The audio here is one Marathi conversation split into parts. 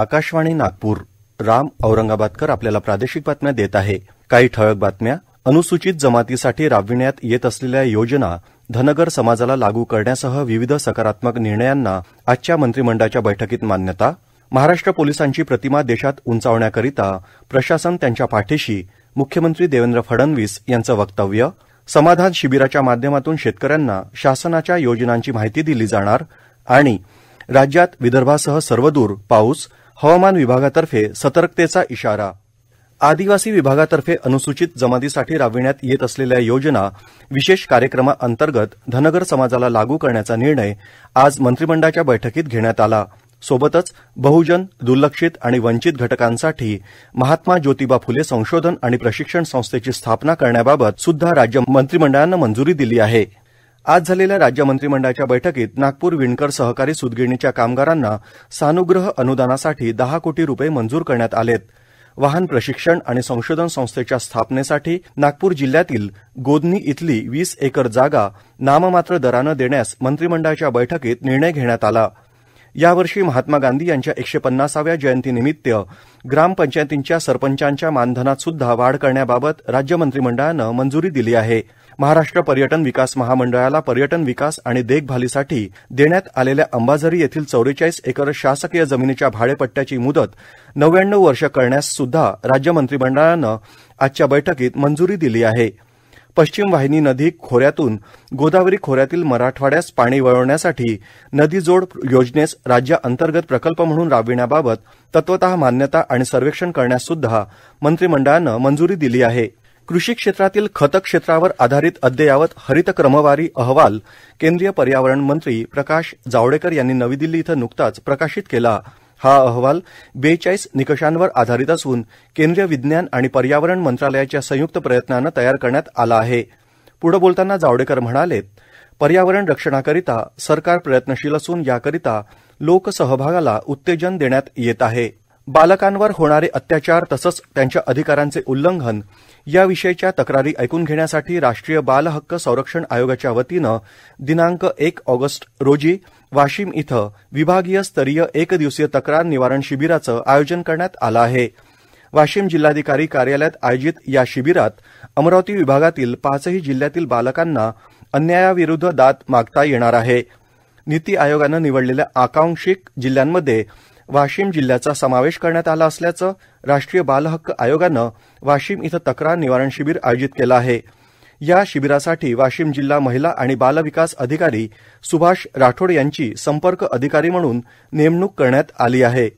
आकाशवाणी नागपूर राम औरंगाबादकर आपल्याला प्रादेशिक बातम्या देत आहे काही ठळक बातम्या अनुसूचित जमातीसाठी राबविण्यात येत असलेल्या योजना धनगर समाजाला लागू करण्यासह विविध सकारात्मक निर्णयांना आजच्या मंत्रिमंडळाच्या बैठकीत मान्यता महाराष्ट्र पोलिसांची प्रतिमा देशात उंचावण्याकरिता प्रशासन त्यांच्या पाठीशी मुख्यमंत्री देवेंद्र फडणवीस यांचं वक्तव्य समाधान शिबिराच्या माध्यमातून शेतकऱ्यांना शासनाच्या योजनांची माहिती दिली जाणार आणि राज्यात विदर्भासह सर्वदूर पाऊस हवामान विभागातर्फे सतर्कतेचा इशारा आदिवासी विभागातर्फे अनुसूचित जमातीसाठी राबविण्यात येत असलेल्या योजना विशेष कार्यक्रमाअंतर्गत धनगर समाजाला लागू करण्याचा निर्णय आज मंत्रिमंडळाच्या बैठकीत घेण्यात आला सोबतच बहुजन दुर्लक्षित आणि वंचित घटकांसाठी महात्मा ज्योतिबा फुले संशोधन आणि प्रशिक्षण संस्थेची स्थापना करण्याबाबत सुद्धा राज्य मंत्रिमंडळानं मंजुरी दिली आहे आज झालेल्या राज्य मंत्रिमंडळाच्या बैठकीत नागपूर विणकर सहकारी सूतगिरणीच्या कामगारांना सानुग्रह अनुदानासाठी दहा कोटी रुपये मंजूर करण्यात आलेत वाहन प्रशिक्षण आणि संशोधन संस्थेच्या स्थापनेसाठी नागपूर जिल्ह्यातील गोदनी इथली वीस एकर जागा नाममात्र दरानं देण्यास मंत्रिमंडळाच्या बैठकीत निर्णय घेण्यात आला यावर्षी महात्मा गांधी यांच्या एकशे पन्नासाव्या जयंतीनिमित्त ग्रामपंचायतींच्या सरपंचांच्या मानधनात सुद्धा वाढ करण्याबाबत राज्य मंत्रिमंडळानं मंजुरी दिली आहे महाराष्ट्र पर्यटन विकास महामंडळाला पर्यटन विकास आणि देखभालीसाठी देण्यात आलेल्या अंबाझरी येथील चव्वेचाळीस एकर शासकीय जमिनीच्या भाडेपट्ट्याची मुदत नव्याण्णव वर्ष करण्यास सुद्धा राज्य मंत्रिमंडळानं आजच्या बैठकीत मंजुरी दिली आहे पश्चिम वाहिनी नदी खोऱ्यातून गोदावरी खोऱ्यातील मराठवाड्यास पाणी वळवण्यासाठी नदीजोड योजनेस राज्य अंतर्गत प्रकल्प म्हणून राबविण्याबाबत तत्वत मान्यता आणि सर्वेक्षण करण्यास सुद्धा मंत्रिमंडळानं मंजुरी दिली आहे कृषी क्षेत्रातील खत क्षेत्रावर आधारित अद्ययावत हरित क्रमवारी अहवाल केंद्रीय पर्यावरण मंत्री प्रकाश जावडेकर यांनी नवी दिल्ली इथं नुकताच प्रकाशित केला हा अहवाल बेचाळीस निकषांवर आधारित असून केंद्रीय विज्ञान आणि पर्यावरण मंत्रालयाच्या संयुक्त प्रयत्नानं तयार करण्यात आला आहे पुढं बोलताना जावडेकर म्हणाले पर्यावरण रक्षणाकरिता सरकार प्रयत्नशील असून याकरिता लोकसहभागाला उत्तेजन देण्यात येत आहे बालकांवर होणारे अत्याचार तसंच त्यांच्या अधिकारांचे उल्लंघन याविषयीच्या तक्रारी ऐकून घेण्यासाठी राष्ट्रीय बाल हक्क संरक्षण आयोगाच्या वतीनं दिनांक एक ऑगस्ट रोजी वाशिम इथं विभागीय स्तरीय एक दिवसीय तक्रार निवारण शिबिराचं आयोजन करण्यात आलं आहे वाशिम जिल्हाधिकारी कार्यालयात आयोजित या शिबिरात अमरावती विभागातील पाचही जिल्ह्यातील बालकांना अन्यायाविरुद्ध दाद मागता येणार आहे नीती आयोगानं निवडलेल्या आकांक्षिक जिल्ह्यांमध्ये वाशिम जिल्ह्याचा समावेश करण्यात आला असल्याचं राष्ट्रीय बालहक्क आयोगानं वाशिम इथं तक्रार निवारण शिबीर आयोजित केलं आहे या शिबिरासाठी वाशिम जिल्हा महिला आणि बाल विकास अधिकारी सुभाष राठोड यांची संपर्क अधिकारी म्हणून नेमणूक करण्यात आली आहे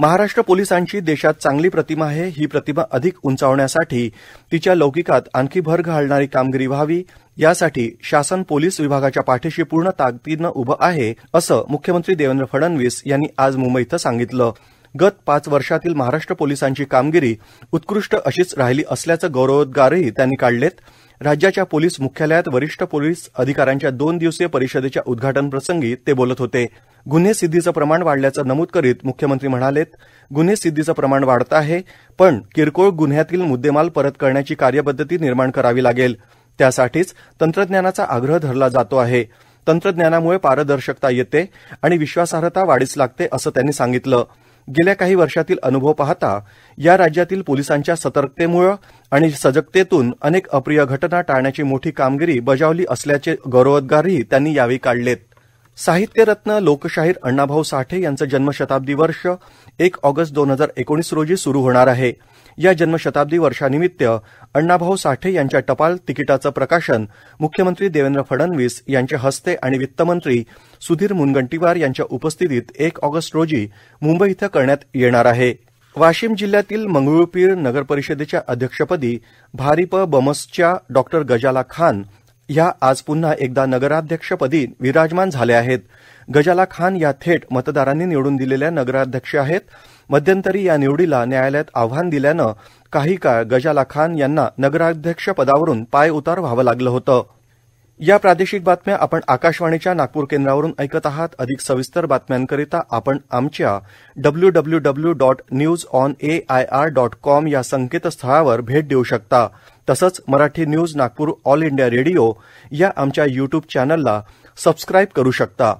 महाराष्ट्र पोलिसांची देशात चांगली प्रतिमा आहे ही प्रतिमा अधिक उंचावण्यासाठी तिच्या लौकिकात आणखी भर घालणारी कामगिरी व्हावी यासाठी शासन पोलीस विभागाच्या पाठीशी पूर्ण ताकदीनं उभं आहे असं मुख्यमंत्री देवेंद्र फडणवीस यांनी आज मुंबईत सांगितलं गत पाच वर्षातील महाराष्ट्र पोलिसांची कामगिरी उत्कृष्ट अशीच राहिली असल्याचं गौरवोद्गारही त्यांनी काढलेत राज्याच्या पोलीस मुख्यालयात वरिष्ठ पोलीस अधिकाऱ्यांच्या दोन दिवसीय परिषदेच्या उद्घाटनप्रसंगी ते बोलत होते गुन्हे सिद्धीचं प्रमाण वाढल्याचं नमूद करीत मुख्यमंत्री म्हणालेत सिद्धीचं प्रमाण वाढत आहे पण किरकोळ गुन्ह्यातील मुद्देमाल परत करण्याची कार्यपद्धती निर्माण करावी लागेल त्यासाठीच तंत्रज्ञानाचा आग्रह धरला जातो आहे तंत्रज्ञानामुळे पारदर्शकता येते आणि विश्वासार्हता वाढीस लागते असं त्यांनी सांगितलं गेल्या काही वर्षातील अनुभव पाहता या राज्यातील पोलिसांच्या सतर्कतेमुळे आणि सजगतेतून अनेक अप्रिय घटना टाळण्याची मोठी कामगिरी बजावली असल्याचे गौरवोद्गारही त्यांनी यावेळी काढलेत साहित्यरत्न लोकशाहीर अण्णाभाऊ साठे यांचं जन्मशताब्दी वर्ष एक ऑगस्ट दोन हजार एकोणीस रोजी सुरू होणार आहे या जन्मशताब्दी वर्षानिमित्त अण्णाभाऊ साठे यांच्या टपाल तिकिटाचं प्रकाशन मुख्यमंत्री देवेंद्र फडणवीस यांच्या हस्ते आणि वित्तमंत्री सुधीर मुनगंटीवार यांच्या उपस्थितीत एक ऑगस्ट रोजी मुंबई इथं करण्यात येणार आहे वाशिम जिल्ह्यातील मंगळूरपीर नगरपरिषदेच्या अध्यक्षपदी भारिप बमसच्या डॉक्टर गजाला खान या आज पुन्हा एकदा नगराध्यक्षपदी विराजमान झाल्या आहेत गजाला खान या थेट मतदारांनी निवडून दिलेल्या नगराध्यक्ष आहेत मध्यंतरी या निवडीला न्यायालयात आव्हान दिल्यानं काही काळ गजाला खान यांना नगराध्यक्ष पदावरून उतार व्हावं लागलं होतं या प्रादेशिक बातम्या आपण आकाशवाणीच्या नागपूर केंद्रावरून ऐकत आहात अधिक सविस्तर बातम्यांकरिता आपण आमच्या W W W dot news on A I R dot com या संकेतस्थळावर भेट देऊ शकता तसंच Marathi news Nagpur All India Radio या आमच्या युट्यूब चॅनलला सबस्क्राईब करू शकता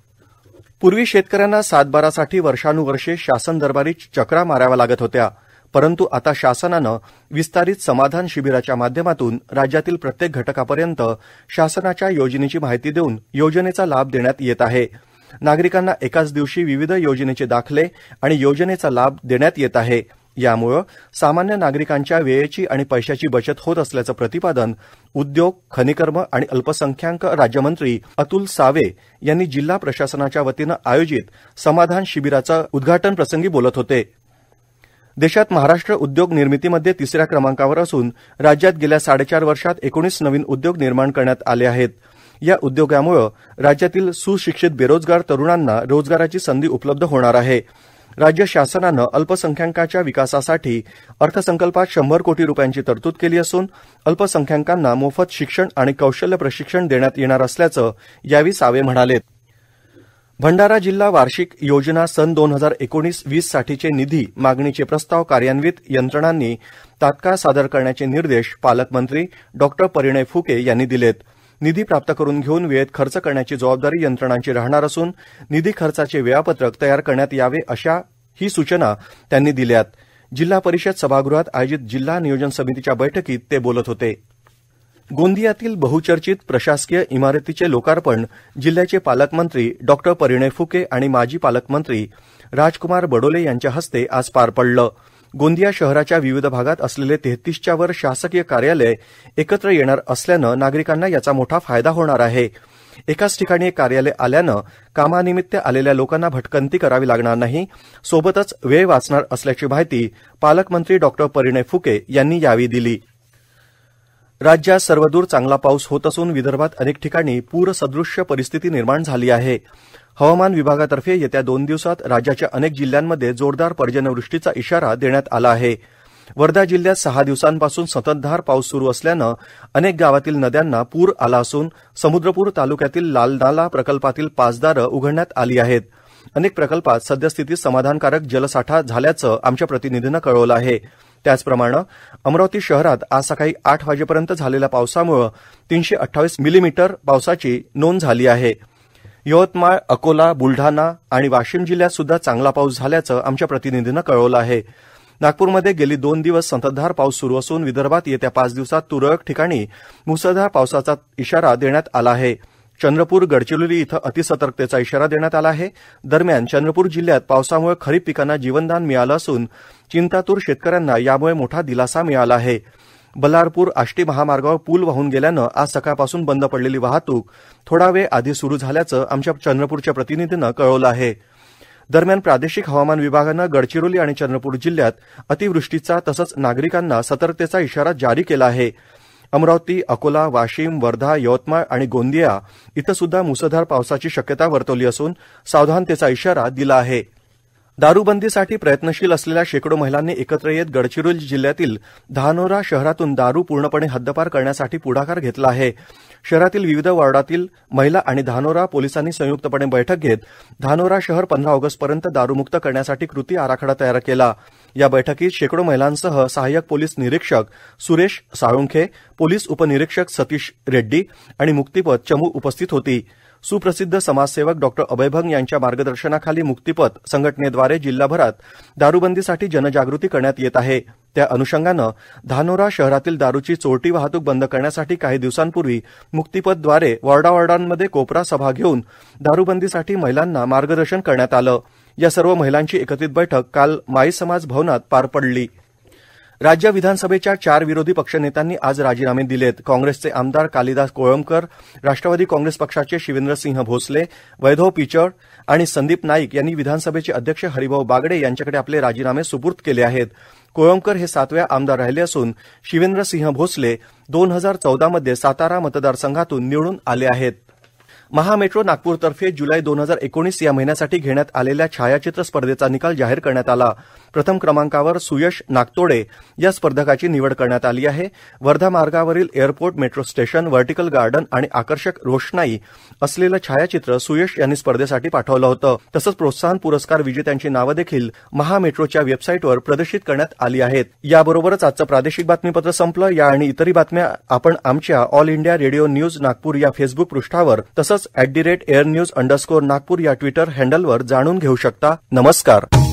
पूर्वी शेतकऱ्यांना सातबारासाठी वर्षानुवर्षे शासन दरबारी चक्रा माराव्या लागत होत्या परंतु आता शासनानं विस्तारित समाधान शिबिराच्या माध्यमातून राज्यातील प्रत्येक घटकापर्यंत शासनाच्या योजनेची माहिती देऊन योजनेचा लाभ देण्यात येत आहे नागरिकांना एकाच दिवशी विविध योजनेचे दाखले आणि योजनेचा लाभ देण्यात येत आहे यामुळं सामान्य नागरिकांच्या वेळेची आणि पैशाची बचत होत असल्याचं प्रतिपादन उद्योग खनिकर्म आणि अल्पसंख्याक राज्यमंत्री अतुल सावे यांनी जिल्हा प्रशासनाच्या वतीनं आयोजित समाधान शिबिराचं उद्घाटन प्रसंगी बोलत होते देशात महाराष्ट्र उद्योग निर्मितीमध्ये तिसऱ्या क्रमांकावर असून राज्यात गेल्या साडेचार वर्षात एकोणीस नवीन उद्योग निर्माण करण्यात आले आहेत या उद्योगामुळे राज्यातील सुशिक्षित बेरोजगार तरुणांना रोजगाराची संधी उपलब्ध होणार आहे राज्य शासनानं अल्पसंख्याकांच्या विकासासाठी अर्थसंकल्पात शंभर कोटी रुपयांची तरतूद केली असून अल्पसंख्याकांना मोफत शिक्षण आणि कौशल्य प्रशिक्षण देण्यात येणार असल्याचं यावेळी सावे म्हणालेत भंडारा जिल्हा वार्षिक योजना सन दोन हजार एकोणीस वीस साठीचे निधी मागणीचे प्रस्ताव कार्यान्वित यंत्रणांनी तात्काळ सादर करण्याचे निर्देश पालकमंत्री डॉ परिणय फुके यांनी दिलेत निधी प्राप्त करून घेऊन वेळेत खर्च करण्याची जबाबदारी यंत्रणांची राहणार असून निधी खर्चाचे वेळापत्रक तयार करण्यात यावे अशा ही सूचना त्यांनी दिल्यात जिल्हा परिषद सभागृहात आयोजित जिल्हा नियोजन समितीच्या बैठकीत ते बोलत होते गोंदियातील बहुचर्चित प्रशासकीय इमारतीचे लोकार्पण जिल्ह्याचे पालकमंत्री डॉ परिणय फुके आणि माजी पालकमंत्री राजकुमार बडोले यांच्या हस्ते आज पार पडलं गोंदिया शहराच्या विविध भागात असलेले तेहतीसच्या वर शासकीय कार्यालय एकत्र येणार असल्यानं नागरिकांना याचा मोठा फायदा होणार आहे एकाच ठिकाणी कार्यालय आल्यानं कामानिमित्त आलेल्या लोकांना भटकंती करावी लागणार नाही सोबतच वेळ वाचणार असल्याची माहिती पालकमंत्री डॉ परिणय फुके यांनी यावेळी दिली राज्यात सर्वदूर चांगला पाऊस होत असून विदर्भात अनेक ठिकाणी पूरसदृश्य परिस्थिती निर्माण झाली आहे हवामान विभागातर्फे येत्या दोन दिवसात राज्याच्या अनेक जिल्ह्यांमध्ये जोरदार पर्जन्यवृष्टीचा इशारा देण्यात आला आहे वर्धा जिल्ह्यात सहा दिवसांपासून सततधार पाऊस सुरू असल्यानं अनेक गावातील नद्यांना पूर आला असून समुद्रपूर तालुक्यातील लालनाला प्रकल्पातील पाच दारं उघडण्यात आली आहेत अनेक प्रकल्पात सद्यस्थितीत समाधानकारक जलसाठा झाल्याचं आमच्या प्रतिनिधीनं कळवलं आहे त्याचप्रमाणे अमरावती शहरात आज सकाळी आठ वाजेपर्यंत झालेल्या पावसामुळं तीनशे अठ्ठावीस मिलीमीटर पावसाची नोंद झाली आहे यवतमाळ अकोला बुलढाणा आणि वाशिम जिल्ह्यात सुद्धा चांगला पाऊस झाल्याचं आमच्या प्रतिनिधीनं कळवलं आहे नागपूरमध्ये गेली दोन दिवस संततधार पाऊस सुरू असून विदर्भात येत्या पाच दिवसात तुरळक ठिकाणी मुसळधार पावसाचा इशारा देण्यात आला आहे चंद्रपूर गडचिरोली इथं अतिसतर्कतेचा इशारा देण्यात आला आहे दरम्यान चंद्रपूर जिल्ह्यात पावसामुळे खरीप पिकांना जीवनदान मिळालं असून चिंतातूर शेतकऱ्यांना यामुळे मोठा दिलासा मिळाला आहे बल्लारपूर आष्टी महामार्गावर पूल वाहून गेल्यानं आज सकाळपासून बंद पडलेली वाहतूक थोडा वेळ आधी सुरू झाल्याचं आमच्या चंद्रपूरच्या प्रतिनिधीनं कळवलं आहे दरम्यान प्रादेशिक हवामान विभागानं गडचिरोली आणि चंद्रपूर जिल्ह्यात अतिवृष्टीचा तसंच नागरिकांना सतर्कतेचा इशारा जारी केला आहे अमरावती अकोला वाशिम वर्धा यवतमाळ आणि गोंदिया इथं सुद्धा मुसळधार पावसाची शक्यता वर्तवली असून सावधानतेचा इशारा दिला आहे दारूबंदीसाठी प्रयत्नशील असलेल्या शेकडो महिलांनी एकत्र येत गडचिरोली जिल्ह्यातील धानोरा शहरातून दारू पूर्णपणे हद्दपार करण्यासाठी पुढाकार घेतला आहे शहरातील विविध वॉर्डातील महिला आणि धानोरा पोलिसांनी संयुक्तपणे बैठक घेत धानोरा शहर पंधरा ऑगस्टपर्यंत दारूमुक्त करण्यासाठी कृती आराखडा तयार केला या बैठकीत शेकडो महिलांसह सहाय्यक पोलीस निरीक्षक सुरेश साळुंखे पोलीस उपनिरीक्षक सतीश रेड्डी आणि मुक्तिपथ चमू उपस्थित होती सुप्रसिद्ध समाजसेवक डॉ अभयभंग यांच्या मार्गदर्शनाखाली मुक्तिपथ संघटनेद्वारे जिल्हाभरात दारूबंदीसाठी जनजागृती करण्यात येत आहे त्या अनुषंगानं धानोरा शहरातील दारूची चोरटी वाहतूक बंद करण्यासाठी काही दिवसांपूर्वी मुक्तिपथद्वारे वॉर्डावॉर्डांमध्ये कोपरा सभा घेऊन दारूबंदीसाठी महिलांना मार्गदर्शन करण्यात आलं या सर्व महिलांची एकत्रित बैठक काल माई समाज भवनात पार पडली राज्य विधानसभेच्या चार विरोधी पक्षनेत्यांनी आज राजीनामे दिलेत काँग्रेसचे आमदार कालिदास कोळंबकर राष्ट्रवादी काँग्रेस पक्षाचे शिवेंद्रसिंह भोसले वैभव पिचड आणि संदीप नाईक यांनी विधानसभेचे अध्यक्ष हरिभाऊ बागडे यांच्याकडे आपले राजीनामे सुपूर्द केले आहेत कोळंबकर हे सातव्या आमदार राहिले असून शिवेंद्रसिंह भोसले दोन हजार चौदामध्ये सातारा मतदारसंघातून निवडून आले आहेत महामेट्रो नागपूरतर्फे जुलै दोन हजार एकोणीस या महिन्यासाठी घेण्यात आलेल्या छायाचित्र स्पर्धेचा निकाल जाहीर करण्यात आला प्रथम क्रमांकावर सुयश नागतोडे या स्पर्धकाची निवड करण्यात आली आहे वर्धा मार्गावरील airport metro station vertical garden आणि आकर्षक रोषणाई असलेलं छायाचित्र सुयश यांनी स्पर्धेसाठी पाठवलं होतं तसंच प्रोत्साहन पुरस्कार विजेत्यांची नावं देखील महामेट्रोच्या वेबसाईटवर प्रदर्शित करण्यात आली आहेत याबरोबरच आजचं प्रादेशिक बातमीपत्र संपलं या आणि इतरही बातम्या आपण आमच्या All India Radio news Nagpur या फेसबुक पृष्ठावर तसंच at the rate air news underscore Nagpur या ट्विटर हँडलवर जाणून घेऊ शकता नमस्कार